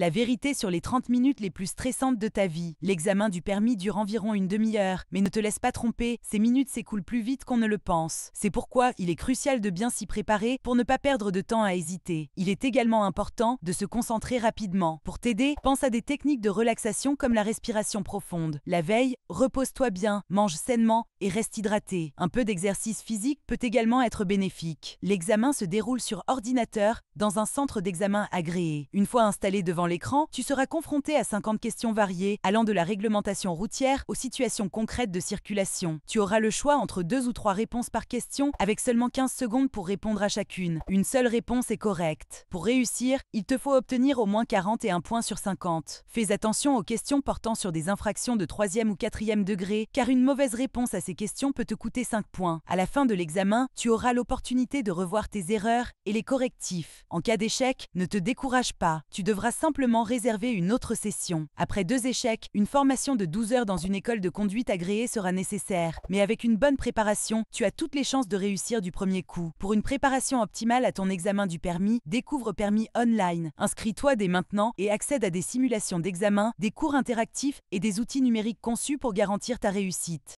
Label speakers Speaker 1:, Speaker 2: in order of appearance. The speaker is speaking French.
Speaker 1: La vérité sur les 30 minutes les plus stressantes de ta vie. L'examen du permis dure environ une demi-heure, mais ne te laisse pas tromper, ces minutes s'écoulent plus vite qu'on ne le pense. C'est pourquoi il est crucial de bien s'y préparer pour ne pas perdre de temps à hésiter. Il est également important de se concentrer rapidement. Pour t'aider, pense à des techniques de relaxation comme la respiration profonde. La veille, repose-toi bien, mange sainement et reste hydraté. Un peu d'exercice physique peut également être bénéfique. L'examen se déroule sur ordinateur dans un centre d'examen agréé. Une fois installé devant l'écran, tu seras confronté à 50 questions variées, allant de la réglementation routière aux situations concrètes de circulation. Tu auras le choix entre deux ou trois réponses par question, avec seulement 15 secondes pour répondre à chacune. Une seule réponse est correcte. Pour réussir, il te faut obtenir au moins et 1 points sur 50. Fais attention aux questions portant sur des infractions de 3 ou 4e degré, car une mauvaise réponse à ces questions peut te coûter 5 points. À la fin de l'examen, tu auras l'opportunité de revoir tes erreurs et les correctifs. En cas d'échec, ne te décourage pas, tu devras simplement réserver une autre session. Après deux échecs, une formation de 12 heures dans une école de conduite agréée sera nécessaire. Mais avec une bonne préparation, tu as toutes les chances de réussir du premier coup. Pour une préparation optimale à ton examen du permis, découvre Permis Online. Inscris-toi dès maintenant et accède à des simulations d'examen, des cours interactifs et des outils numériques conçus pour garantir ta réussite.